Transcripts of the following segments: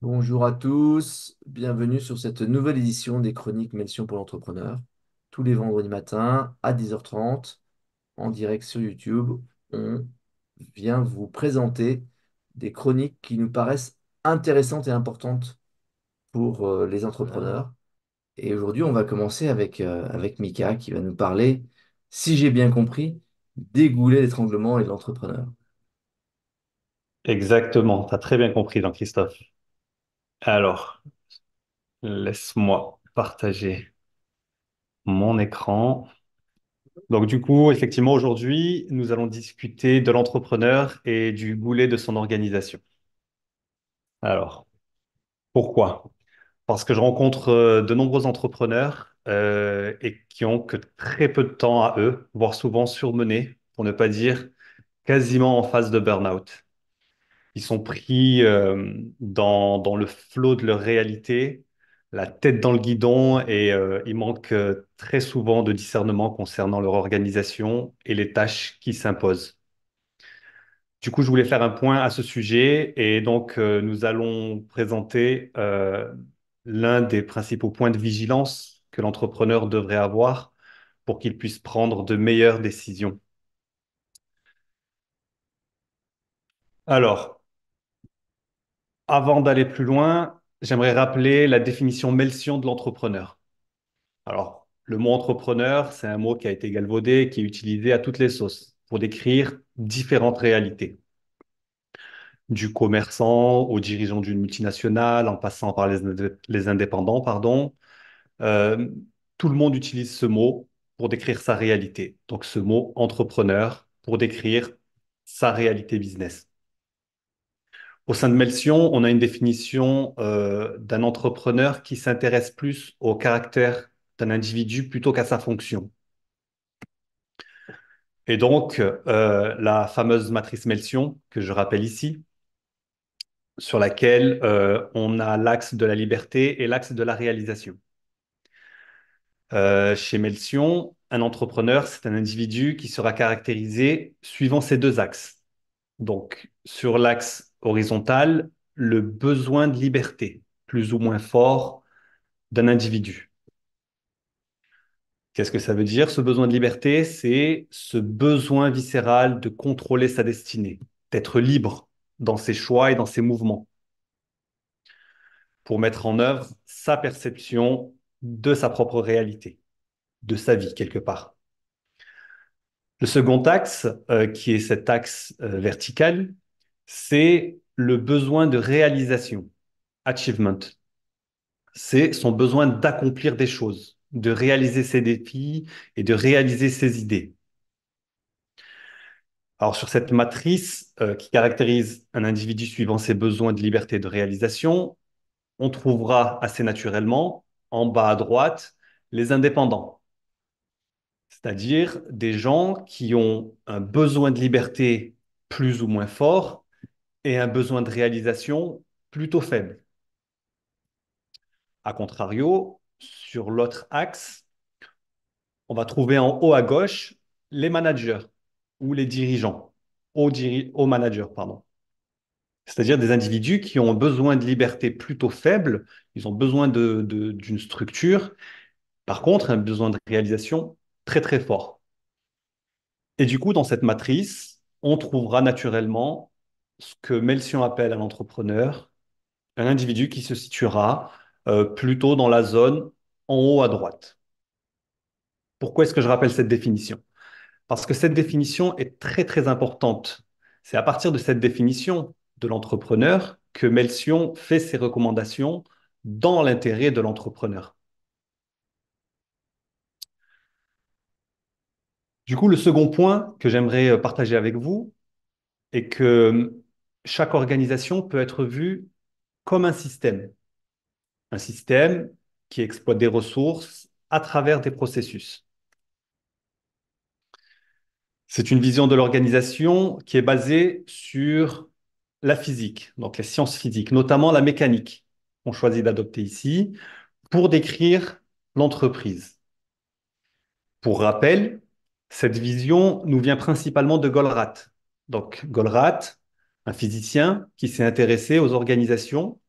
Bonjour à tous, bienvenue sur cette nouvelle édition des chroniques Mention pour l'entrepreneur, tous les vendredis matins à 10h30 en direct sur YouTube. On vient vous présenter des chroniques qui nous paraissent intéressantes et importantes pour euh, les entrepreneurs. Et aujourd'hui, on va commencer avec, euh, avec Mika qui va nous parler, si j'ai bien compris, dégouler l'étranglement et de l'entrepreneur. Exactement, tu as très bien compris, Jean-Christophe. Alors, laisse-moi partager mon écran. Donc, du coup, effectivement, aujourd'hui, nous allons discuter de l'entrepreneur et du boulet de son organisation. Alors, pourquoi? Parce que je rencontre euh, de nombreux entrepreneurs euh, et qui ont que très peu de temps à eux, voire souvent surmenés, pour ne pas dire quasiment en phase de burn-out ils sont pris euh, dans, le flot de leur réalité, la tête dans le guidon, et euh, ils manquent euh, très souvent de discernement concernant leur organisation et les tâches qui s'imposent. Du coup, je voulais faire un point à ce sujet, et donc nous allons présenter l'un des principaux points de vigilance que l'entrepreneur devrait avoir pour qu'il puisse prendre de meilleures décisions. Alors, avant d'aller plus loin, j'aimerais rappeler la définition melsion de l'entrepreneur. Alors, le mot entrepreneur, c'est un mot qui a été galvaudé, qui est utilisé à toutes les sauces pour décrire différentes réalités. Du commerçant au dirigeant d'une multinationale, en passant par les, indépendants, pardon. Euh, tout le monde utilise ce mot pour décrire sa réalité. Donc, ce mot entrepreneur pour décrire sa réalité business. Au sein de Melsion, on a une définition euh, d'un entrepreneur qui s'intéresse plus au caractère d'un individu plutôt qu'à sa fonction. Et donc, euh, la fameuse matrice Melsion, que je rappelle ici, sur laquelle euh, on a l'axe de la liberté et l'axe de la réalisation. chez Melsion, un entrepreneur, c'est un individu qui sera caractérisé suivant ces deux axes donc, sur l'axe horizontal, le besoin de liberté, plus ou moins fort, d'un individu. Qu'est-ce que ça veut dire, ce besoin de liberté C'est ce besoin viscéral de contrôler sa destinée, d'être libre dans ses choix et dans ses mouvements, pour mettre en œuvre sa perception de sa propre réalité, de sa vie quelque part. Le second axe, euh, qui est cet axe euh, vertical, c'est le besoin de réalisation, achievement. C'est son besoin d'accomplir des choses, de réaliser ses défis et de réaliser ses idées. Alors sur cette matrice euh, qui caractérise un individu suivant ses besoins de liberté et de réalisation, on trouvera assez naturellement en bas à droite les indépendants c'est-à-dire des gens qui ont un besoin de liberté plus ou moins fort et un besoin de réalisation plutôt faible. A contrario, sur l'autre axe, on va trouver en haut à gauche les managers ou les dirigeants, aux, managers, pardon. C'est-à-dire des individus qui ont besoin de liberté plutôt faible, ils ont besoin d'une structure, par contre, un besoin de réalisation très très fort. Et du coup, dans cette matrice, on trouvera naturellement ce que Melsion appelle un entrepreneur, un individu qui se situera euh, plutôt dans la zone en haut à droite. Pourquoi est-ce que je rappelle cette définition Parce que cette définition est très très importante. C'est à partir de cette définition de l'entrepreneur que Melsion fait ses recommandations dans l'intérêt de l'entrepreneur. Du coup, le second point que j'aimerais euh, partager avec vous est que chaque organisation peut être vue comme un système. Un système qui exploite des ressources à travers des processus. C'est une vision de l'organisation qui est basée sur la physique, donc les sciences physiques, notamment la mécanique qu'on choisit d'adopter ici pour décrire l'entreprise. Pour rappel, cette vision nous vient principalement de Golrath. Donc un physicien qui s'est intéressé aux organisations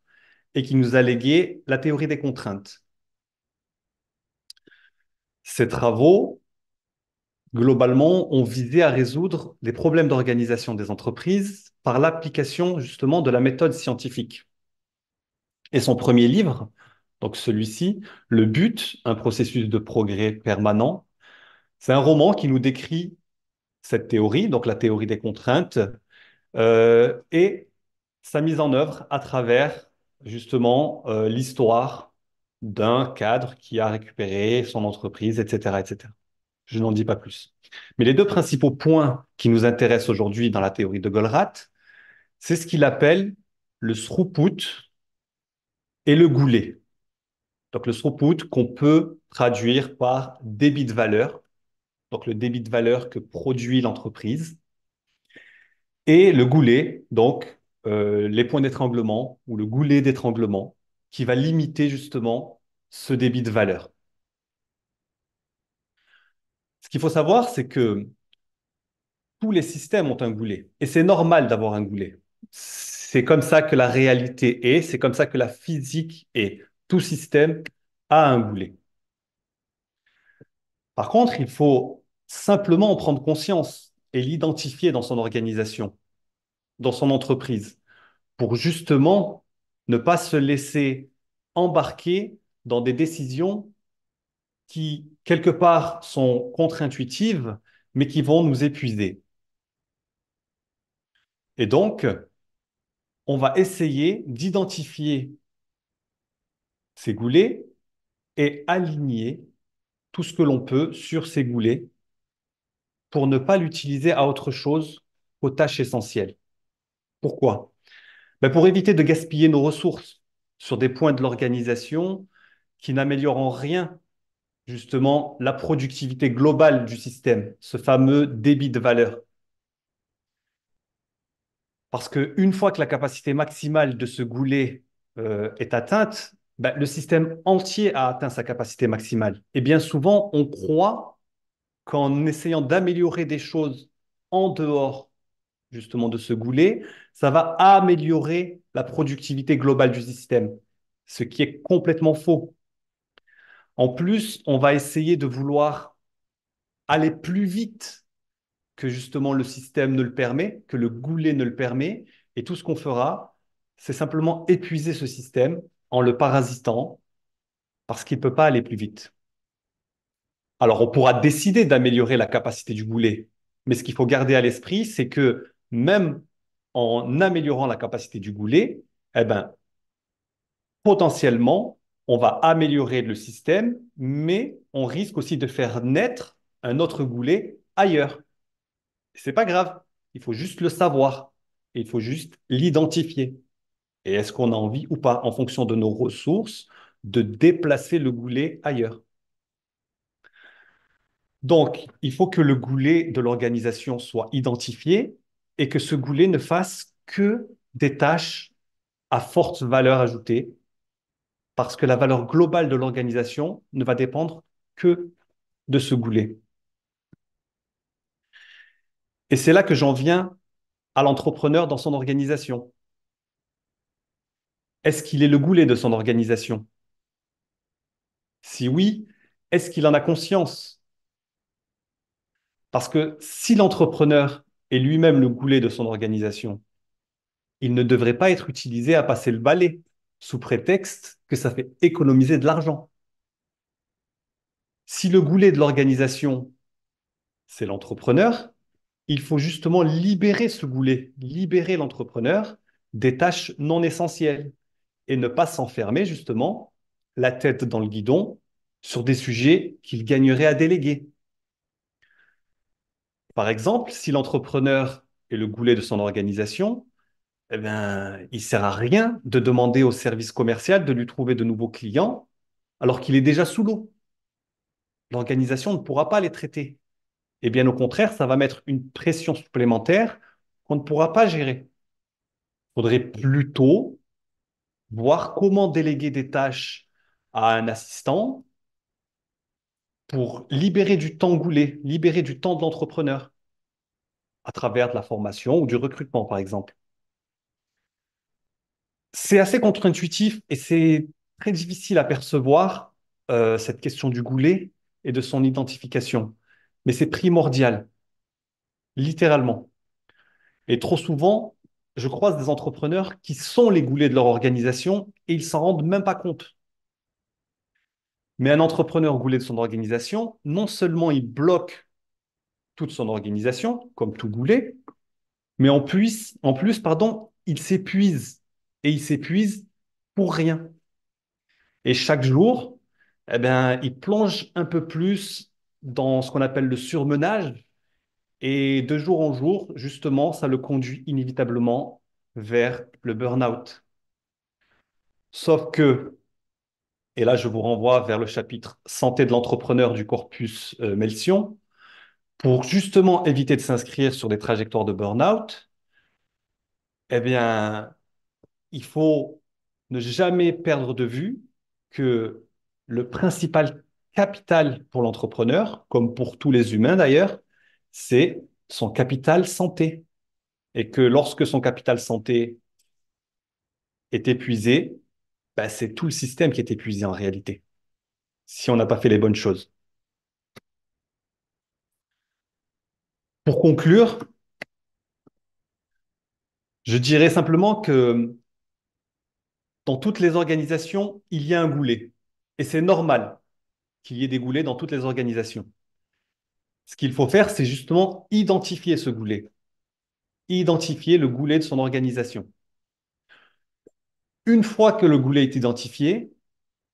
et qui nous a légué la théorie des contraintes. Ses travaux, globalement, ont visé à résoudre les problèmes d'organisation des entreprises par l'application justement de la méthode scientifique. Et son premier livre, donc celui-ci, Le but, un processus de progrès permanent, c'est un roman qui nous décrit cette théorie, donc la théorie des contraintes, euh, et sa mise en œuvre à travers justement euh, l'histoire d'un cadre qui a récupéré son entreprise, etc. etc. Je n'en dis pas plus. Mais les deux principaux points qui nous intéressent aujourd'hui dans la théorie de Golrat, c'est ce qu'il appelle le throughput et le goulet. Donc le throughput qu'on peut traduire par débit de valeur donc le débit de valeur que produit l'entreprise, et le goulet, donc euh, les points d'étranglement ou le goulet d'étranglement, qui va limiter justement ce débit de valeur. Ce qu'il faut savoir, c'est que tous les systèmes ont un goulet, et c'est normal d'avoir un goulet. C'est comme ça que la réalité est, c'est comme ça que la physique est. Tout système a un goulet. Par contre, il faut simplement en prendre conscience et l'identifier dans son organisation, dans son entreprise, pour justement ne pas se laisser embarquer dans des décisions qui, quelque part, sont contre-intuitives, mais qui vont nous épuiser. Et donc, on va essayer d'identifier ces goulets et aligner tout ce que l'on peut sur ces goulets pour ne pas l'utiliser à autre chose aux tâches essentielles. Pourquoi ben, Pour éviter de gaspiller nos ressources sur des points de l'organisation qui n'améliorent en rien justement la productivité globale du système, ce fameux débit de valeur. Parce qu'une fois que la capacité maximale de ce goulet euh, est atteinte, ben, le système entier a atteint sa capacité maximale. Et bien souvent, on croit qu'en essayant d'améliorer des choses en dehors justement de ce goulet, ça va améliorer la productivité globale du système, ce qui est complètement faux. En plus, on va essayer de vouloir aller plus vite que justement le système ne le permet, que le goulet ne le permet, et tout ce qu'on fera, c'est simplement épuiser ce système en le parasitant parce qu'il ne peut pas aller plus vite. Alors, on pourra décider d'améliorer la capacité du goulet, mais ce qu'il faut garder à l'esprit, c'est que même en améliorant la capacité du goulet, eh ben, potentiellement, on va améliorer le système, mais on risque aussi de faire naître un autre goulet ailleurs. C'est pas grave, il faut juste le savoir il faut juste l'identifier. Et est-ce qu'on a envie ou pas, en fonction de nos ressources, de déplacer le goulet ailleurs donc, il faut que le goulet de l'organisation soit identifié et que ce goulet ne fasse que des tâches à forte valeur ajoutée, parce que la valeur globale de l'organisation ne va dépendre que de ce goulet. Et c'est là que j'en viens à l'entrepreneur dans son organisation. Est-ce qu'il est le goulet de son organisation Si oui, est-ce qu'il en a conscience parce que si l'entrepreneur est lui-même le goulet de son organisation, il ne devrait pas être utilisé à passer le balai sous prétexte que ça fait économiser de l'argent. Si le goulet de l'organisation, c'est l'entrepreneur, il faut justement libérer ce goulet, libérer l'entrepreneur des tâches non essentielles et ne pas s'enfermer justement la tête dans le guidon sur des sujets qu'il gagnerait à déléguer. Par exemple, si l'entrepreneur est le goulet de son organisation, eh il ne sert à rien de demander au service commercial de lui trouver de nouveaux clients alors qu'il est déjà sous l'eau. L'organisation ne pourra pas les traiter. Et bien au contraire, ça va mettre une pression supplémentaire qu'on ne pourra pas gérer. Il faudrait plutôt voir comment déléguer des tâches à un assistant pour libérer du temps goulé, libérer du temps de l'entrepreneur à travers de la formation ou du recrutement, par exemple. C'est assez contre-intuitif et c'est très difficile à percevoir euh, cette question du goulet et de son identification, mais c'est primordial, littéralement. Et trop souvent, je croise des entrepreneurs qui sont les goulets de leur organisation et ils s'en rendent même pas compte. Mais un entrepreneur goulé de son organisation, non seulement il bloque toute son organisation, comme tout goulé, mais en plus, en plus pardon, il s'épuise. Et il s'épuise pour rien. Et chaque jour, eh bien, il plonge un peu plus dans ce qu'on appelle le surmenage. Et de jour en jour, justement, ça le conduit inévitablement vers le burn-out. Sauf que et là, je vous renvoie vers le chapitre Santé de l'entrepreneur du corpus euh, Melsion pour justement éviter de s'inscrire sur des trajectoires de burn-out. Eh bien, il faut ne jamais perdre de vue que le principal capital pour l'entrepreneur, comme pour tous les humains d'ailleurs, c'est son capital santé. Et que lorsque son capital santé est épuisé, bah, c'est tout le système qui est épuisé en réalité, si on n'a pas fait les bonnes choses. Pour conclure, je dirais simplement que dans toutes les organisations, il y a un goulet. Et c'est normal qu'il y ait des goulets dans toutes les organisations. Ce qu'il faut faire, c'est justement identifier ce goulet, identifier le goulet de son organisation. Une fois que le goulet est identifié,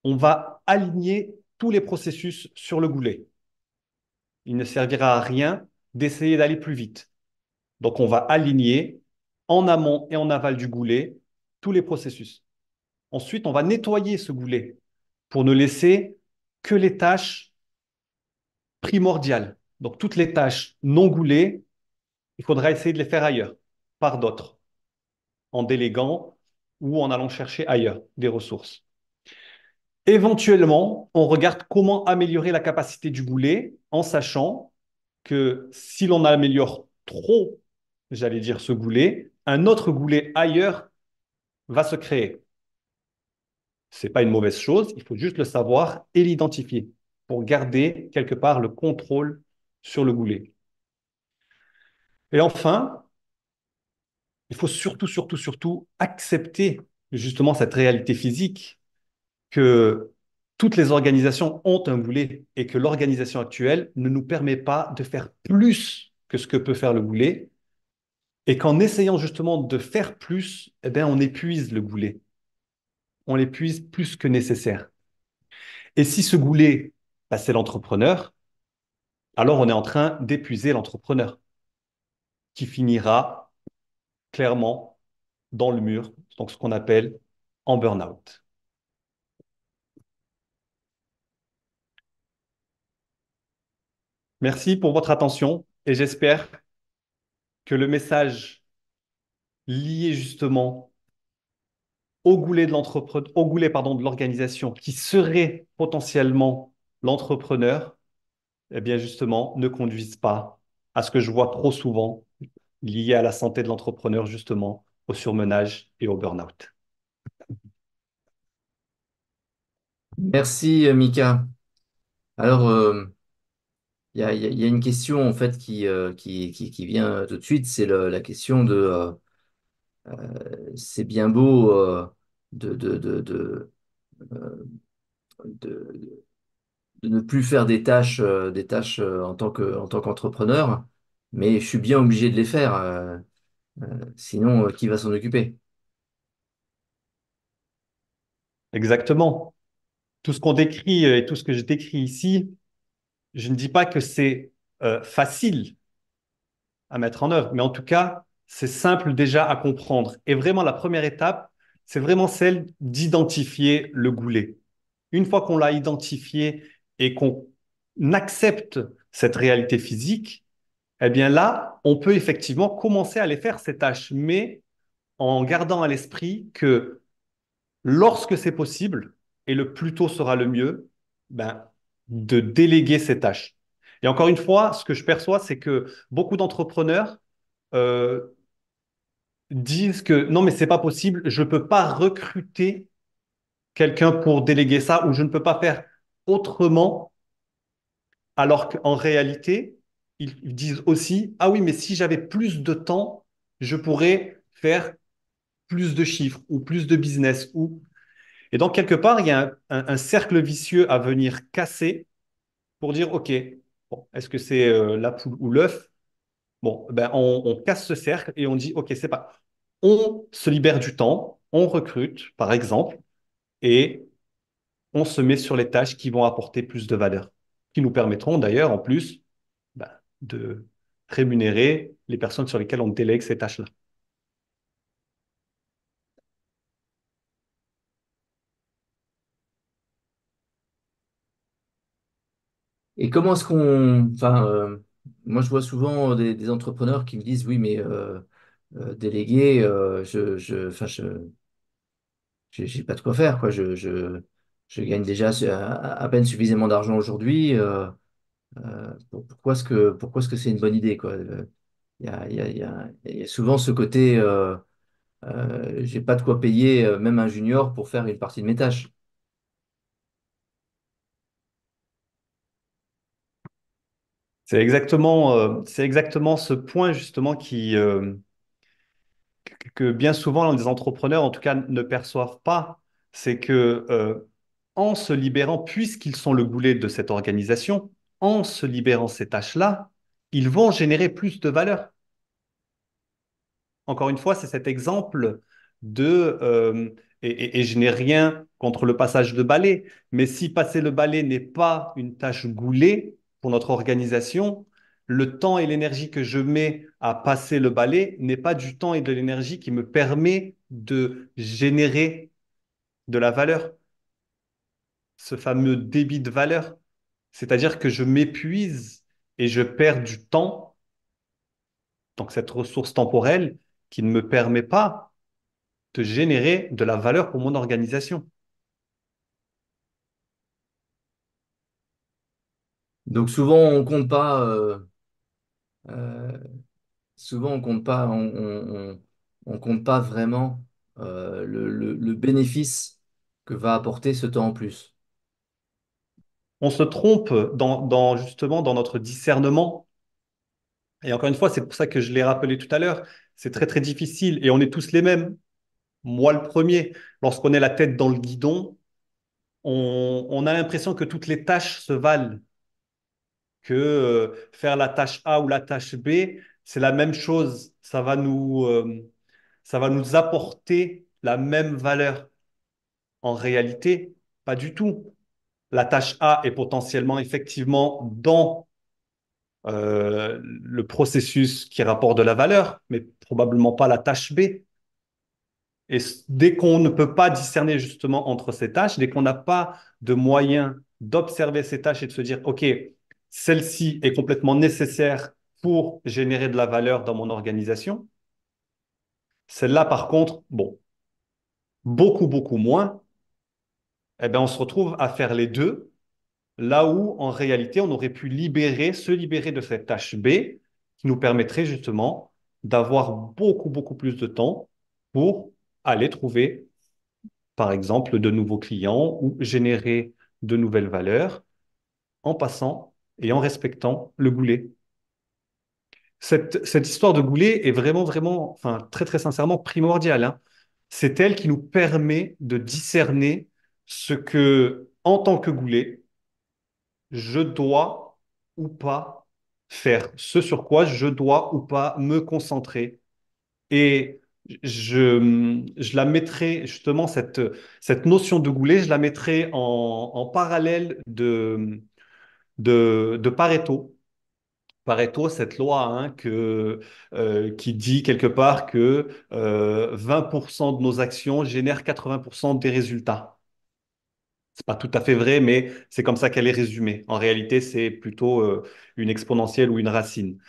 on va aligner tous les processus sur le goulet. Il ne servira à rien d'essayer d'aller plus vite. Donc on va aligner en amont et en aval du goulet tous les processus. Ensuite, on va nettoyer ce goulet pour ne laisser que les tâches primordiales. Donc toutes les tâches non goulées, il faudra essayer de les faire ailleurs, par d'autres, en déléguant ou en allant chercher ailleurs des ressources. Éventuellement, on regarde comment améliorer la capacité du goulet en sachant que si l'on améliore trop, j'allais dire ce goulet, un autre goulet ailleurs va se créer. Ce n'est pas une mauvaise chose, il faut juste le savoir et l'identifier pour garder quelque part le contrôle sur le goulet. Et enfin, il faut surtout, surtout, surtout accepter justement cette réalité physique que toutes les organisations ont un goulet et que l'organisation actuelle ne nous permet pas de faire plus que ce que peut faire le goulet et qu'en essayant justement de faire plus, eh bien, on épuise le goulet. On l'épuise plus que nécessaire. Et si ce goulet, bah, c'est l'entrepreneur, alors on est en train d'épuiser l'entrepreneur qui finira clairement dans le mur, donc ce qu'on appelle en burn-out. Merci pour votre attention et j'espère que le message lié justement au goulet de au pardon de l'organisation qui serait potentiellement l'entrepreneur, eh bien justement ne conduise pas à ce que je vois trop souvent liées à la santé de l'entrepreneur, justement, au surmenage et au burn-out. Merci, euh, Mika. Alors, euh, il y, a une question en fait qui, euh, qui, vient tout de suite, c'est la question de c'est bien beau de, de, de, ne plus faire des tâches, des tâches en tant qu'entrepreneur, mais je suis bien obligé de les faire, euh, euh, sinon euh, qui va s'en occuper? Exactement. Tout ce qu'on décrit et tout ce que je décris ici, je ne dis pas que c'est facile à mettre en œuvre, mais en tout cas, c'est simple déjà à comprendre. Et vraiment, la première étape, c'est vraiment celle d'identifier le goulet. Une fois qu'on l'a identifié et qu'on accepte cette réalité physique, eh bien là, on peut effectivement commencer à les faire, ces tâches, mais en gardant à l'esprit que lorsque c'est possible, et le plus tôt sera le mieux, ben, de déléguer ces tâches. Et encore une fois, ce que je perçois, c'est que beaucoup d'entrepreneurs euh, disent que non, mais c'est pas possible, je ne peux pas recruter quelqu'un pour déléguer ça ou je ne peux pas faire autrement, alors qu'en réalité, ils disent aussi, ah oui, mais si j'avais plus de temps, je pourrais faire plus de chiffres ou plus de business. Ou... Et donc, quelque part, il y a un, cercle vicieux à venir casser pour dire, OK, est-ce que c'est euh, la poule ou l'œuf Bon, ben, on, on, casse ce cercle et on dit, OK, c'est pas... On se libère du temps, on recrute, par exemple, et on se met sur les tâches qui vont apporter plus de valeur, qui nous permettront d'ailleurs, en plus, de rémunérer les personnes sur lesquelles on délègue ces tâches-là. Et comment est-ce qu'on... Enfin, euh, moi, je vois souvent des, entrepreneurs qui me disent, oui, mais euh, euh, déléguer, je, je, enfin, j'ai pas de quoi faire, quoi. Je, gagne déjà à, peine suffisamment d'argent aujourd'hui. Euh, pourquoi est-ce que pourquoi est-ce que c'est une bonne idée quoi il y a, souvent ce côté euh, euh, j'ai pas de quoi payer même un junior pour faire une partie de mes tâches C'est exactement, c'est exactement ce point justement qui que bien souvent les entrepreneurs, en tout cas, ne perçoivent pas, c'est que en se libérant, puisqu'ils sont le goulet de cette organisation, en se libérant ces tâches-là, ils vont générer plus de valeur. Encore une fois, c'est cet exemple de... Euh, et, je n'ai rien contre le passage de balai, mais si passer le balai n'est pas une tâche goulée pour notre organisation, le temps et l'énergie que je mets à passer le balai n'est pas du temps et de l'énergie qui me permet de générer de la valeur, ce fameux débit de valeur. C'est-à-dire que je m'épuise et je perds du temps, donc cette ressource temporelle qui ne me permet pas de générer de la valeur pour mon organisation. Donc souvent on compte pas, euh, euh, souvent on compte pas, on, compte pas vraiment euh, le bénéfice que va apporter ce temps en plus on se trompe dans, justement dans notre discernement. Et encore une fois, c'est pour ça que je l'ai rappelé tout à l'heure, c'est très très difficile et on est tous les mêmes. Moi le premier, lorsqu'on est la tête dans le guidon, on, a l'impression que toutes les tâches se valent, que euh, faire la tâche A ou la tâche B, c'est la même chose, ça va nous, euh, ça va nous apporter la même valeur. En réalité, pas du tout la tâche A est potentiellement effectivement dans euh, le processus qui rapporte de la valeur, mais probablement pas la tâche B. Et dès qu'on ne peut pas discerner justement entre ces tâches, dès qu'on n'a pas de moyens d'observer ces tâches et de se dire, OK, celle-ci est complètement nécessaire pour générer de la valeur dans mon organisation, celle-là par contre, bon, beaucoup, beaucoup moins, eh ben, on se retrouve à faire les deux, là où en réalité, on aurait pu libérer, se libérer de cette tâche B qui nous permettrait justement d'avoir beaucoup, beaucoup plus de temps pour aller trouver, par exemple, de nouveaux clients ou générer de nouvelles valeurs en passant et en respectant le goulet. Cette, histoire de goulet est vraiment, vraiment, enfin, très, très sincèrement primordiale. Hein. C'est elle qui nous permet de discerner ce que, en tant que Goulet, je dois ou pas faire, ce sur quoi je dois ou pas me concentrer. Et je, la mettrai justement, cette, notion de Goulet, je la mettrai en, parallèle de, Pareto. Pareto, cette loi hein, euh, qui dit quelque part que 20% euh, de nos actions génèrent 80% des résultats n'est pas tout à fait vrai, mais c'est comme ça qu'elle est résumée. En réalité, c'est plutôt euh, une exponentielle ou une racine.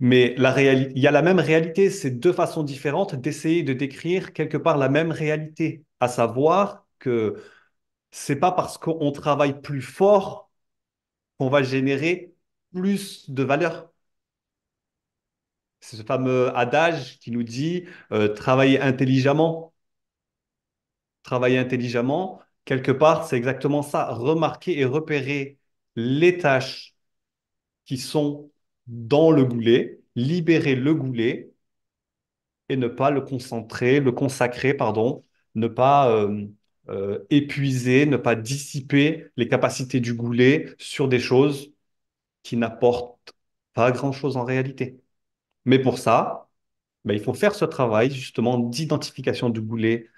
Mais la il y a la même réalité, c'est deux façons différentes d'essayer de décrire quelque part la même réalité, à savoir que c'est pas parce qu'on travaille plus fort qu'on va générer plus de valeur. C'est ce fameux adage qui nous dit Travaillez euh, travailler intelligemment. Travailler intelligemment, quelque part, c'est exactement ça, remarquer et repérer les tâches qui sont dans le goulet, libérer le goulet et ne pas le concentrer, le consacrer, pardon, ne pas euh, euh, épuiser, ne pas dissiper les capacités du goulet sur des choses qui n'apportent pas grand-chose en réalité. Mais pour ça, bah, il faut faire ce travail justement d'identification du goulet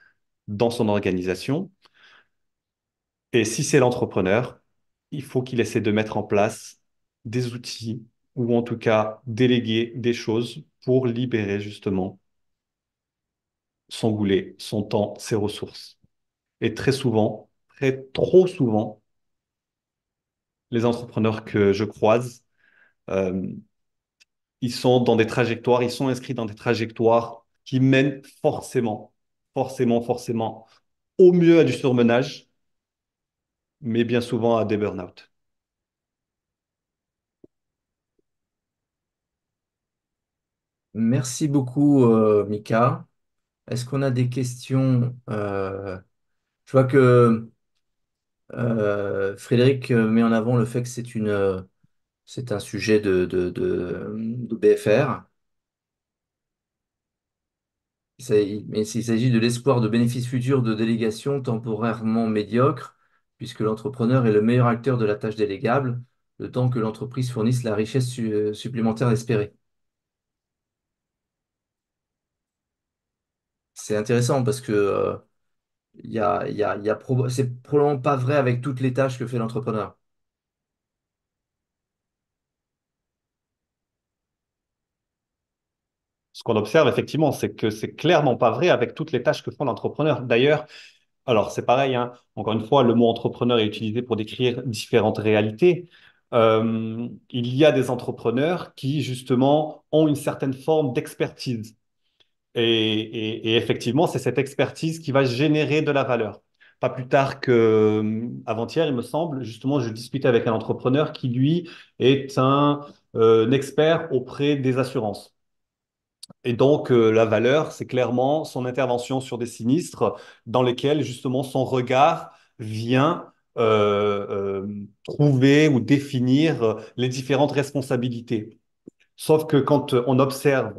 dans son organisation et si c'est l'entrepreneur, il faut qu'il essaie de mettre en place des outils ou en tout cas déléguer des choses pour libérer justement son goût son temps, ses ressources. Et très souvent, très trop souvent, les entrepreneurs que je croise, euh, ils sont dans des trajectoires, ils sont inscrits dans des trajectoires qui mènent forcément, forcément, forcément au mieux à du surmenage, mais bien souvent à des burn-out. Merci beaucoup, euh, Mika. Est-ce qu'on a des questions? Euh, je vois que euh, Frédéric met en avant le fait que c'est une, c'est un sujet de, de, de, de BFR. Il s'agit de l'espoir de bénéfices futurs de délégations temporairement médiocres puisque l'entrepreneur est le meilleur acteur de la tâche délégable, le temps que l'entreprise fournisse la richesse euh, supplémentaire espérée. C'est intéressant parce que il euh, y a- c'est probablement pas vrai avec toutes les tâches que fait l'entrepreneur. Ce qu'on observe, effectivement, c'est que c'est clairement pas vrai avec toutes les tâches que font l'entrepreneur. D'ailleurs, alors c'est pareil, hein. encore une fois, le mot entrepreneur est utilisé pour décrire différentes réalités. Euh, il y a des entrepreneurs qui, justement, ont une certaine forme d'expertise. Et, effectivement, c'est cette expertise qui va générer de la valeur. Pas plus tard qu'avant-hier, euh, il me semble, justement, je discutais avec un entrepreneur qui, lui, est un euh, expert auprès des assurances. Et donc, euh, la valeur, c'est clairement son intervention sur des sinistres dans lesquels, justement, son regard vient euh, euh, trouver ou définir les différentes responsabilités. Sauf que quand on observe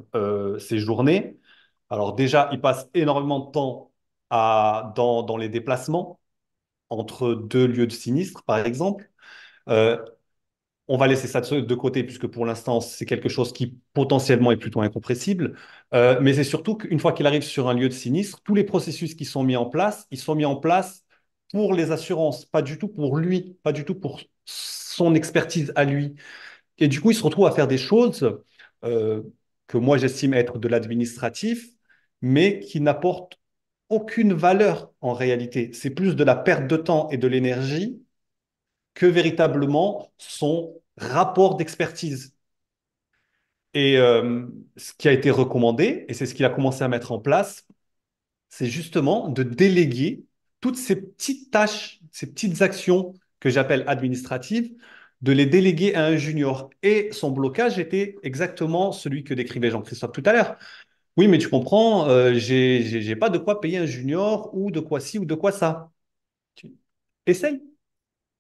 ces journées, alors déjà, il passe énormément de temps à, dans, dans, les déplacements entre deux lieux de sinistre, par exemple on va laisser ça de côté puisque pour l'instant, c'est quelque chose qui potentiellement est plutôt incompressible. Euh, mais c'est surtout qu'une fois qu'il arrive sur un lieu de sinistre, tous les processus qui sont mis en place, ils sont mis en place pour les assurances, pas du tout pour lui, pas du tout pour son expertise à lui. Et du coup, il se retrouve à faire des choses euh, que moi j'estime être de l'administratif, mais qui n'apportent aucune valeur en réalité. C'est plus de la perte de temps et de l'énergie que véritablement son rapport d'expertise. Et euh, ce qui a été recommandé, et c'est ce qu'il a commencé à mettre en place, c'est justement de déléguer toutes ces petites tâches, ces petites actions que j'appelle administratives, de les déléguer à un junior. Et son blocage était exactement celui que décrivait Jean-Christophe tout à l'heure. Oui, mais tu comprends, euh, je j'ai pas de quoi payer un junior ou de quoi ci ou de quoi ça. Essaye.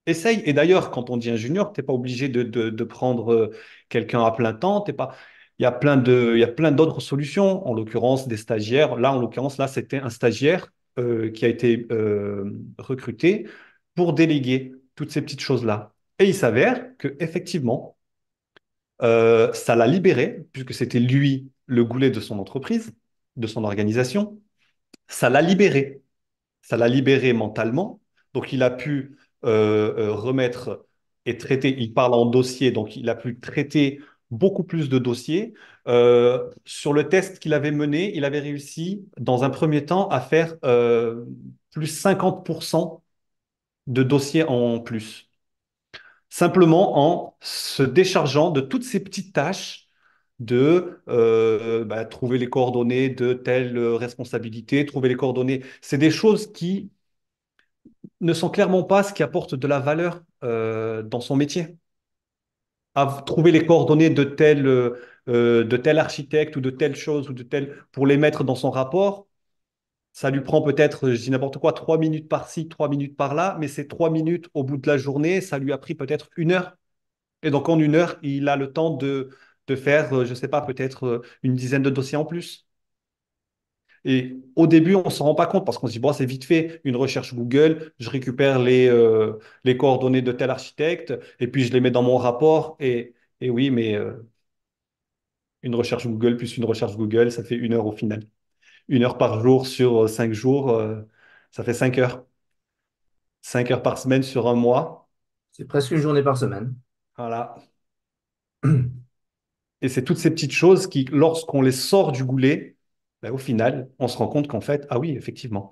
Essaye. Et d'ailleurs, quand on dit un junior, tu n'es pas obligé de, prendre euh, quelqu'un à plein temps. pas... Il y a plein de, il y a plein d'autres solutions. En l'occurrence, des stagiaires. Là, en l'occurrence, là, c'était un stagiaire euh, qui a été euh, recruté pour déléguer toutes ces petites choses-là. Et il s'avère que effectivement, ça l'a libéré puisque c'était lui le goulet de son entreprise, de son organisation. Ça l'a libéré. Ça l'a libéré mentalement. Donc, il a pu euh, euh, remettre et traiter, il parle en dossier, donc il a pu traiter beaucoup plus de dossiers. Euh, sur le test qu'il avait mené, il avait réussi, dans un premier temps, à faire plus 50% de dossiers en plus. Simplement en se déchargeant de toutes ces petites tâches de bah, trouver les coordonnées de telle responsabilité, trouver les coordonnées. C'est des choses qui ne sont clairement pas ce qui apporte de la valeur euh, dans son métier. À trouver les coordonnées de tel, euh, euh, de tel architecte ou de telle chose ou de telle pour les mettre dans son rapport, ça lui prend peut-être, je dis n'importe quoi, trois minutes par-ci, trois minutes par-là, mais ces trois minutes au bout de la journée, ça lui a pris peut-être une heure. Et donc en une heure, il a le temps de, de faire, je ne sais pas, peut-être une dizaine de dossiers en plus. Et au début, on ne s'en rend pas compte parce qu'on se dit, bon, c'est vite fait, une recherche Google, je récupère les, euh, les coordonnées de tel architecte et puis je les mets dans mon rapport. Et, et oui, mais euh, une recherche Google plus une recherche Google, ça fait une heure au final. Une heure par jour sur euh, cinq jours, ça fait cinq heures. Cinq heures par semaine sur un mois. C'est presque une journée par semaine. Voilà. Et c'est toutes ces petites choses qui, lorsqu'on les sort du goulet, bah, au final, on se rend compte qu'en fait, ah oui, effectivement,